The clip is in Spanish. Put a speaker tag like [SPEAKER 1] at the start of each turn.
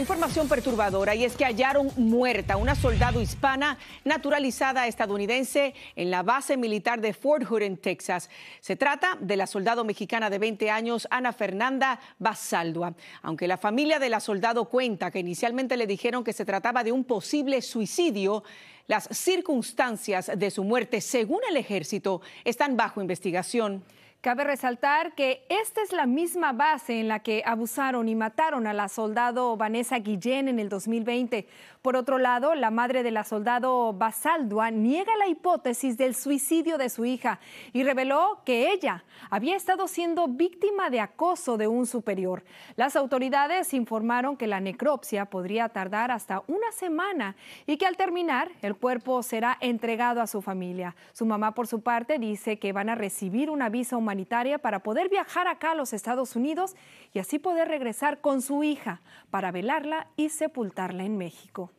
[SPEAKER 1] Información perturbadora y es que hallaron muerta una soldado hispana naturalizada estadounidense en la base militar de Fort Hood en Texas. Se trata de la soldado mexicana de 20 años Ana Fernanda Basaldua. Aunque la familia de la soldado cuenta que inicialmente le dijeron que se trataba de un posible suicidio, las circunstancias de su muerte, según el ejército, están bajo investigación. Cabe resaltar
[SPEAKER 2] que esta es la misma base en la que abusaron y mataron a la soldado Vanessa Guillén en el 2020. Por otro lado, la madre de la soldado Basaldua niega la hipótesis del suicidio de su hija y reveló que ella había estado siendo víctima de acoso de un superior. Las autoridades informaron que la necropsia podría tardar hasta una semana y que al terminar el cuerpo será entregado a su familia. Su mamá, por su parte, dice que van a recibir un aviso humanitaria para poder viajar acá a los Estados Unidos y así poder regresar con su hija para velarla y sepultarla en México.